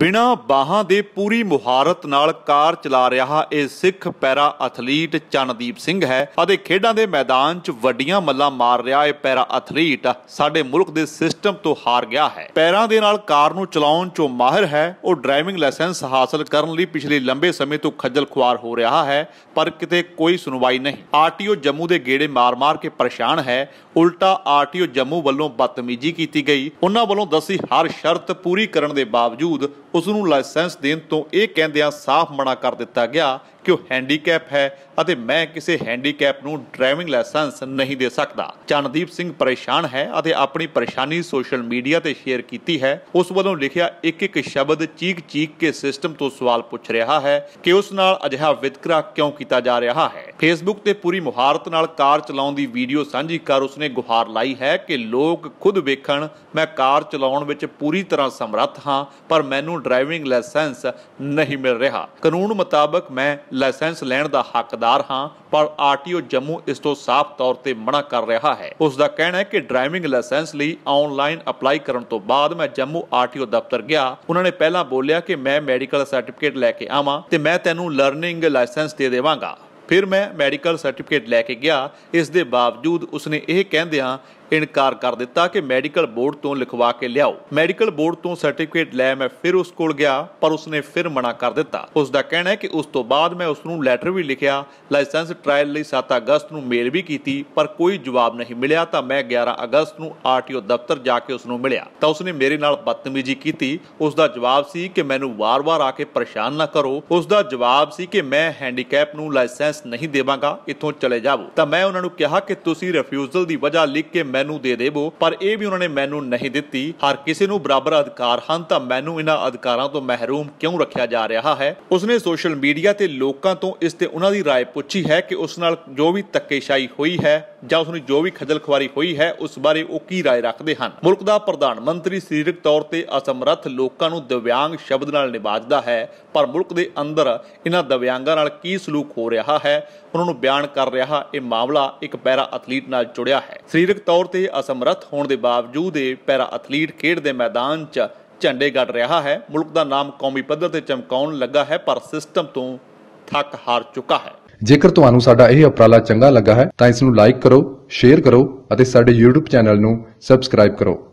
ਬਿਨਾ ਬਾਹਾਂ ਦੇ ਪੂਰੀ ਮੁਹਾਰਤ ਨਾਲ ਕਾਰ ਚਲਾ ਰਿਹਾ ਇਹ ਸਿੱਖ ਪੈਰਾ ਐਥਲੀਟ ਚੰਨਦੀਪ ਸਿੰਘ ਹੈ ਅਤੇ ਖੇਡਾਂ ਦੇ ਮੈਦਾਨ 'ਚ ਵੱਡੀਆਂ ਮੱਲਾਂ ਮਾਰ ਰਿਹਾ ਇਹ ਪੈਰਾ ਐਥਲੀਟ ਸਾਡੇ ਮੁਲਕ ਦੇ ਸਿਸਟਮ ਤੋਂ ਹਾਰ ਗਿਆ ਹੈ ਪੈਰਾਂ ਦੇ ਨਾਲ ਕਾਰ ਨੂੰ ਚਲਾਉਣ 'ਚ ਮਾਹਿਰ ਹੈ ਉਹ ਡਰਾਈਵਿੰਗ ਲਾਇਸੈਂਸ ਹਾਸਲ ਕਰਨ ਲਈ ਪਿਛਲੇ ਲੰਬੇ ਸਮੇਂ ਤੋਂ ਖੱਜਲ ਖੁਆਰ ਹੋ ਰਿਹਾ ਹੈ ਪਰ ਕਿਤੇ ਕੋਈ ਸੁਣਵਾਈ ਨਹੀਂ ਆਰਟੀਓ ਜੰਮੂ ਦੇ ਗੇੜੇ ਮਾਰ-ਮਾਰ ਕੇ ਪਰੇਸ਼ਾਨ ਹੈ ਉਲਟਾ ਆਰਟੀਓ ਜੰਮੂ ਵੱਲੋਂ ਬਦਤਮੀਜੀ ਕੀਤੀ ਗਈ ਉਹਨਾਂ ਵੱਲੋਂ ਦੱਸੀ ਹਰ ਸ਼ਰਤ ਪੂਰੀ ਕਰਨ ਦੇ ਬਾਵਜੂਦ ਉਸ ਨੂੰ ਲਾਇਸੈਂਸ ਦੇਣ ਤੋਂ ਇਹ ਕਹਿੰਦਿਆਂ ਸਾਫ਼ ਮਨਾ ਕਰ ਦਿੱਤਾ ਗਿਆ ਕਿ ਉਹ ਹੈਂਡੀਕੈਪ ਹੈ ਅਤੇ ਮੈਂ ਕਿਸੇ ਹੈਂਡੀਕੈਪ ਨੂੰ ਡਰਾਈਵਿੰਗ ਲਾਇਸੈਂਸ ਨਹੀਂ ਦੇ ਸਕਦਾ ਚੰਨਦੀਪ ਸਿੰਘ ਪਰੇਸ਼ਾਨ ਹੈ ਅਤੇ ਆਪਣੀ ਪਰੇਸ਼ਾਨੀ ਸੋਸ਼ਲ ਮੀਡੀਆ ਤੇ ਸ਼ੇਅਰ ਕੀਤੀ ਹੈ ਉਸ ਵੱਲੋਂ ਲਿਖਿਆ ਇੱਕ ਇੱਕ ਸ਼ਬਦ ਚੀਕ ਚੀਕ ਕੇ ਸਿਸਟਮ ਤੋਂ ਸਵਾਲ ਪੁੱਛ ਰਿਹਾ ਹੈ ਕਿ ਉਸ ਨਾਲ ਅਜਿਹਾ ਵਿਤਕਰਾ ਕਿਉਂ ਕੀਤਾ ਜਾ ਰਿਹਾ ਹੈ ਫੇਸਬੁੱਕ ਤੇ ਪੂਰੀ ਮੁਹਾਰਤ ਨਾਲ ਕਾਰ ਚਲਾਉਣ ਦੀ ਵੀਡੀਓ ਸਾਂਝੀ ਕਰ ਉਸਨੇ ਗੁਹਾਰ ਲਾਈ ਹੈ ਕਿ ਲੋਕ ਖੁਦ ਵੇਖਣ ਮੈਂ ਕਾਰ ਚਲਾਉਣ ਵਿੱਚ ਪੂਰੀ ਤਰ੍ਹਾਂ ਸਮਰੱਥ ਹਾਂ ਪਰ ਮੈਨੂੰ ਡਰਾਈਵਿੰਗ ਲਾਇਸੈਂਸ ਨਹੀਂ ਮਿਲ ਰਿਹਾ ਕਾਨੂੰਨ ਮੁਤਾਬਕ ਮੈਂ ਲਾਇਸੈਂਸ ਲੈਣ ਦਾ ਹੱਕਦਾਰ ਹਾਂ ਪਰ ਆਰਟੀਓ ਜੰਮੂ ਇਸ ਤੋਂ ਸਾਫ਼ ਤੌਰ ਤੇ ਮਨਾ ਕਰ ਰਿਹਾ ਹੈ ਉਸ ਦਾ ਕਹਿਣਾ ਹੈ ਕਿ ਡਰਾਈਵਿੰਗ ਲਾਇਸੈਂਸ ਲਈ ਆਨਲਾਈਨ ਅਪਲਾਈ ਕਰਨ ਤੋਂ ਬਾਅਦ ਮੈਂ ਜੰਮੂ ਆਰਟੀਓ ਦਫ਼ਤਰ ਗਿਆ ਉਹਨਾਂ ਨੇ ਪਹਿਲਾਂ ਬੋਲਿਆ ਕਿ ਮੈਂ ਮੈਡੀਕਲ ਸਰਟੀਫਿਕੇਟ ਲੈ ਕੇ ਆਵਾਂ ਤੇ ਮੈਂ ਤੈਨੂੰ ਲਰਨਿੰਗ ਲਾਇਸੈਂਸ ਦੇ ਦੇਵਾਂਗਾ ਫਿਰ ਮੈਂ ਮੈਡੀਕਲ ਸਰਟੀਫਿਕੇਟ ਲੈ ਕੇ ਗਿਆ ਇਸ ਦੇ ਬਾਵਜੂਦ ਉਸਨੇ ਇਹ ਕਹਿੰਦਿਆਂ ਇਨਕਾਰ ਕਰ ਦਿੱਤਾ ਕਿ ਮੈਡੀਕਲ ਬੋਰਡ ਤੋਂ ਲਿਖਵਾ ਕੇ ਲਿਆਓ ਮੈਡੀਕਲ ਬੋਰਡ ਤੋਂ ਸਰਟੀਫਿਕੇਟ ਲੈ ਮੈਂ ਫਿਰ ਉਸ ਕੋਲ ਗਿਆ ਪਰ ਉਸਨੇ ਫਿਰ ਮਨਾ ਕਰ ਦਿੱਤਾ ਉਸ ਦਾ ਕਹਿਣਾ ਹੈ ਕਿ ਉਸ ਤੋਂ ਬਾਅਦ ਮੈਂ ਉਸ ਨੂੰ ਲੈਟਰ ਵੀ ਲਿਖਿਆ ਲਾਇਸੈਂਸ ਟ੍ਰਾਇਲ ਲਈ 7 ਅਗਸਤ ਨੂੰ ਮੇਲ ਵੀ ਕੀਤੀ ਪਰ ਕੋਈ ਜਵਾਬ ਨਹੀਂ ਮਿਲਿਆ ਤਾਂ ਮੈਂ 11 ਅਗਸਤ ਨੂੰ ਆਰਟੀਓ ਦਫ਼ਤਰ ਜਾ ਕੇ ਉਸ ਨੂੰ ਮਿਲਿਆ ਤਾਂ ਉਸਨੇ ਮੇਰੇ ਨਾਲ ਬਦਤਮੀਜ਼ੀ ਕੀਤੀ ਉਸ ਦਾ ਜਵਾਬ ਸੀ ਕਿ ਮੈਨੂੰ ਵਾਰ-ਵਾਰ ਆ ਕੇ ਪਰੇਸ਼ਾਨ ਨਾ ਕਰੋ ਉਸ ਦਾ ਜਵਾਬ ਸੀ ਕਿ ਮੈਂ ਹੈਂਡੀਕੈਪ ਨੂੰ ਲਾਇਸੈਂਸ ਨਹੀਂ ਦੇਵਾਂਗਾ ਇੱਥੋਂ ਚਲੇ ਜਾਵੋ ਤਾਂ ਮੈਂ ਉਹਨਾਂ ਨੂੰ ਕਿਹਾ ਕਿ ਤੁਸੀਂ ਰਿਫਿਊਜ਼ਲ ਦੀ ਵਜ੍ਹਾ ਲਿਖ ਕੇ ਮੈਨੂੰ ਦੇ ਦੇਵੋ ਪਰ ਇਹ ਵੀ ਉਹਨਾਂ ਨੇ ਮੈਨੂੰ ਨਹੀਂ ਦਿੱਤੀ ਹਰ ਕਿਸੇ ਨੂੰ ਬਰਾਬਰ ਅਧਿਕਾਰ ਹਨ ਤਾਂ ਮੈਨੂੰ ਇਹਨਾਂ ਅਧਿਕਾਰਾਂ ਤੋਂ ਮਹਿਰੂਮ ਕਿਉਂ ਰੱਖਿਆ ਜਾ ਰਿਹਾ ਹੈ ਉਸਨੇ ਸੋਸ਼ਲ ਮੀਡੀਆ ਤੇ ਲੋਕਾਂ ਤੋਂ ਇਸ ਤੇ ਉਹਨਾਂ ਦੀ رائے ਪੁੱਛੀ ਹੈ ਕਿ ਉਸ ਨਾਲ ਜੋ ਵੀ ਤੱਕੇਸ਼ਾਈ ਹੋਈ ਹੈ ਜਾਂ ਉਸ ਨੂੰ ਜੋ ਵੀ ਖਜਲਖਵਾਰੀ ਹੋਈ ਹੈ ਉਸ ਬਾਰੇ ਉਹ ਕੀ رائے ਰੱਖਦੇ ਹਨ ਮੁਲਕ ਦਾ ਪ੍ਰਧਾਨ ਮੰਤਰੀ ਸਰੀਰਕ ਤੌਰ ਤੇ ਅਸਮਰੱਥ ਲੋਕਾਂ ਨੂੰ ਦਿਵਿਆਂਗ ਸ਼ਬਦ ਨਾਲ ਨਿਵਾਜਦਾ ਹੈ ਪਰ ਮੁਲਕ ਦੇ ਅੰਦਰ ਇਹਨਾਂ ਦਿਵਿਆਂਗਾਂ ਨਾਲ ਕੀ ਸਲੂਕ ਹੋ ਰਿਹਾ ਹੈ ਉਹਨਾਂ ਨੂੰ ਬਿਆਨ ਕਰ ਰਿਹਾ ਇਹ ਮਾਮਲਾ ਇੱਕ ਪੈਰਾ ਐਥਲੀਟ ਨਾਲ ਜੁੜਿਆ ਹੈ ਸਰੀਰਕ ਤੌਰ ਤੇ ਅਸਮਰੱਥ ਹੋਣ ਦੇ ਬਾਵਜੂਦ ਇਹ ਪੈਰਾ ਐਥਲੀਟ ਖੇਡ ਦੇ ਮੈਦਾਨ 'ਚ ਝੰਡੇ ਗੱਡ ਰਿਹਾ ਹੈ ਮੁਲਕ ਦਾ ਨਾਮ ਕੌਮੀ ਪੱਧਰ ਤੇ ਚਮਕਾਉਣ ਲੱਗਾ ਹੈ ਪਰ ਸਿਸਟਮ ਤੋਂ ਥੱਕ ਹਾਰ ਚੁੱਕਾ ਹੈ ਜੇਕਰ ਤੁਹਾਨੂੰ ਸਾਡਾ ਇਹ ਉਪਰਾਲਾ ਚੰਗਾ ਲੱਗਾ ਹੈ ਤਾਂ ਇਸ ਨੂੰ ਲਾਈਕ ਕਰੋ ਸ਼ੇਅਰ ਕਰੋ ਅਤੇ ਸਾਡੇ YouTube ਚੈਨਲ ਨੂੰ ਸਬਸਕ੍ਰਾਈਬ ਕਰੋ